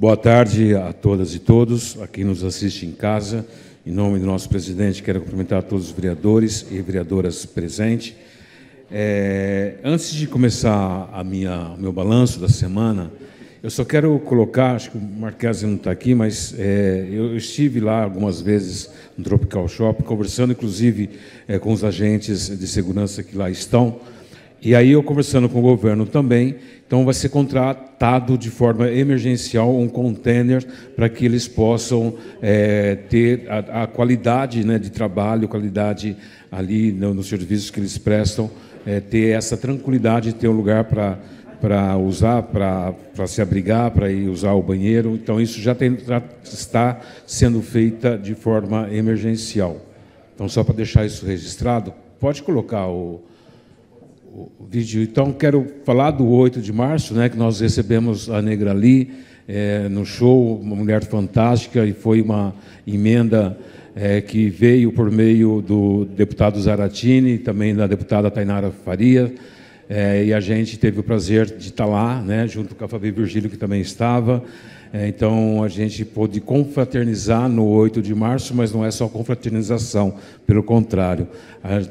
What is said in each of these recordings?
Boa tarde a todas e todos, a quem nos assiste em casa. Em nome do nosso presidente, quero cumprimentar todos os vereadores e vereadoras presentes. É, antes de começar a minha, o meu balanço da semana, eu só quero colocar, acho que o Marquese não está aqui, mas é, eu estive lá algumas vezes no Tropical Shop, conversando inclusive é, com os agentes de segurança que lá estão, e aí eu conversando com o governo também, então vai ser contratado de forma emergencial um container para que eles possam é, ter a, a qualidade né, de trabalho, qualidade ali no, nos serviços que eles prestam, é, ter essa tranquilidade, ter um lugar para para usar, para, para se abrigar, para ir usar o banheiro. Então, isso já, tem, já está sendo feita de forma emergencial. Então, só para deixar isso registrado, pode colocar o, vídeo. Então, quero falar do 8 de março, né, que nós recebemos a Negra Lee é, no show, uma mulher fantástica, e foi uma emenda é, que veio por meio do deputado Zaratini, também da deputada Tainara Faria, é, e a gente teve o prazer de estar lá, né, junto com a Fabi Virgílio, que também estava. É, então, a gente pôde confraternizar no 8 de março, mas não é só confraternização, pelo contrário.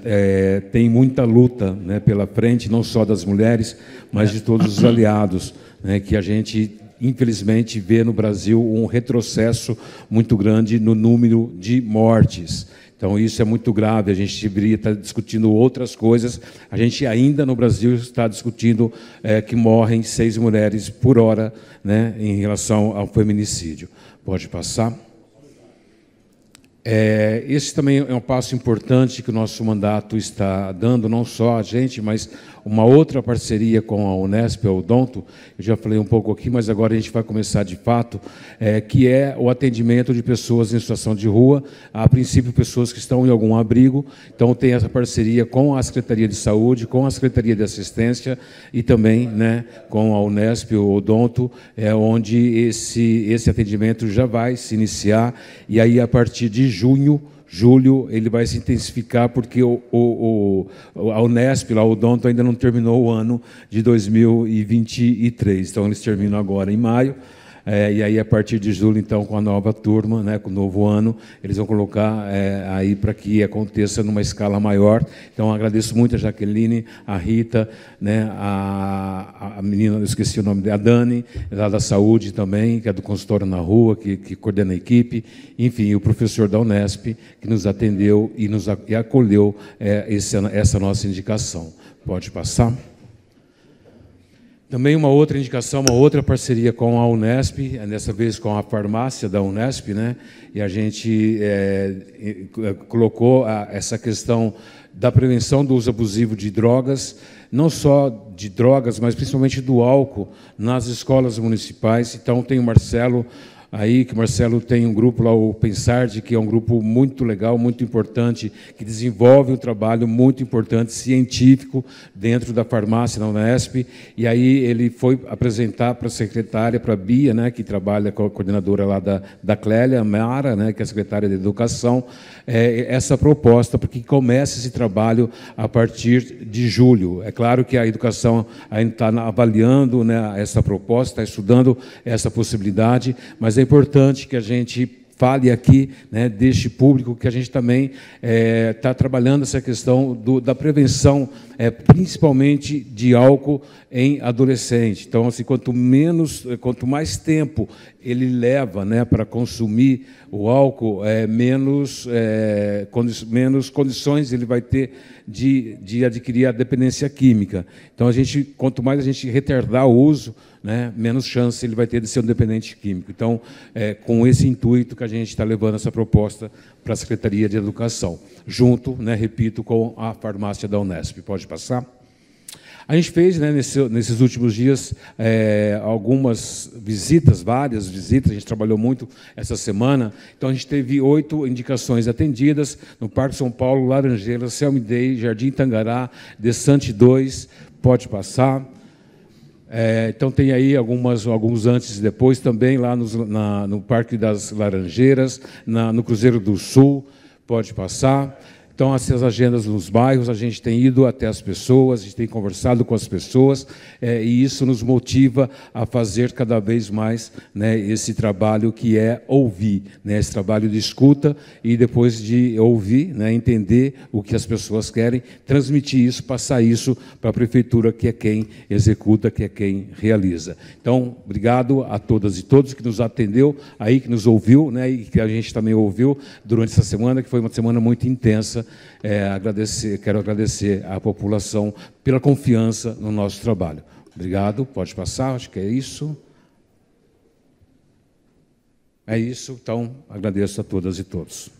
é, tem muita luta né, pela frente, não só das mulheres, mas de todos os aliados, né, que a gente infelizmente vê no Brasil um retrocesso muito grande no número de mortes. Então isso é muito grave. A gente deveria estar discutindo outras coisas. A gente ainda no Brasil está discutindo é, que morrem seis mulheres por hora né, em relação ao feminicídio. Pode passar. É, esse também é um passo importante que o nosso mandato está dando, não só a gente, mas uma outra parceria com a Unesp, a Odonto, eu já falei um pouco aqui, mas agora a gente vai começar de fato, é, que é o atendimento de pessoas em situação de rua, a princípio pessoas que estão em algum abrigo, então tem essa parceria com a Secretaria de Saúde, com a Secretaria de Assistência e também né, com a Unesp, o Odonto, é, onde esse, esse atendimento já vai se iniciar, e aí a partir de junho, julho ele vai se intensificar porque o, o, o, a Unesp, lá, o Donto, ainda não terminou o ano de 2023. Então, eles terminam agora em maio. É, e aí, a partir de julho, então, com a nova turma, né, com o novo ano, eles vão colocar é, aí para que aconteça numa escala maior. Então, agradeço muito a Jaqueline, a Rita, né, a, a menina, eu esqueci o nome dela, a Dani, lá da Saúde também, que é do consultório na rua, que, que coordena a equipe, enfim, o professor da Unesp, que nos atendeu e nos e acolheu é, esse, essa nossa indicação. Pode passar. Também uma outra indicação, uma outra parceria com a Unesp, é dessa vez com a farmácia da Unesp, né? E a gente é, é, colocou a, essa questão da prevenção do uso abusivo de drogas, não só de drogas, mas principalmente do álcool nas escolas municipais. Então tem o Marcelo aí que Marcelo tem um grupo lá, o Pensar, que é um grupo muito legal, muito importante, que desenvolve um trabalho muito importante científico dentro da farmácia na Unesp. E aí ele foi apresentar para a secretária, para a Bia, né, que trabalha com a coordenadora lá da, da Clélia, Mara, né, que é a secretária de Educação, é, essa proposta porque começa esse trabalho a partir de julho. É claro que a educação ainda está avaliando né, essa proposta, está estudando essa possibilidade, mas é importante que a gente fale aqui, né, deste público, que a gente também está é, tá trabalhando essa questão do, da prevenção, é, principalmente de álcool em adolescente. Então, assim, quanto menos, quanto mais tempo ele leva né, para consumir o álcool, é, menos, é, condi menos condições ele vai ter de, de adquirir a dependência química. Então, a gente, quanto mais a gente retardar o uso, né, menos chance ele vai ter de ser um dependente químico. Então, é com esse intuito que a gente está levando essa proposta para a Secretaria de Educação, junto, né, repito, com a farmácia da Unesp. Pode passar? A gente fez, né, nesse, nesses últimos dias, é, algumas visitas, várias visitas, a gente trabalhou muito essa semana. Então, a gente teve oito indicações atendidas no Parque São Paulo, Laranjeiras, Selmidei, Jardim Tangará, Desante 2, pode passar. É, então tem aí algumas, alguns antes e depois também lá nos, na, no Parque das Laranjeiras, na, no Cruzeiro do Sul, pode passar. Então, essas agendas nos bairros, a gente tem ido até as pessoas, a gente tem conversado com as pessoas, é, e isso nos motiva a fazer cada vez mais né, esse trabalho que é ouvir, né, esse trabalho de escuta e depois de ouvir, né, entender o que as pessoas querem, transmitir isso, passar isso para a prefeitura, que é quem executa, que é quem realiza. Então, obrigado a todas e todos que nos atendeu, aí que nos ouviu, né, e que a gente também ouviu durante essa semana, que foi uma semana muito intensa é, agradecer, quero agradecer à população pela confiança no nosso trabalho. Obrigado, pode passar, acho que é isso. É isso, então agradeço a todas e todos.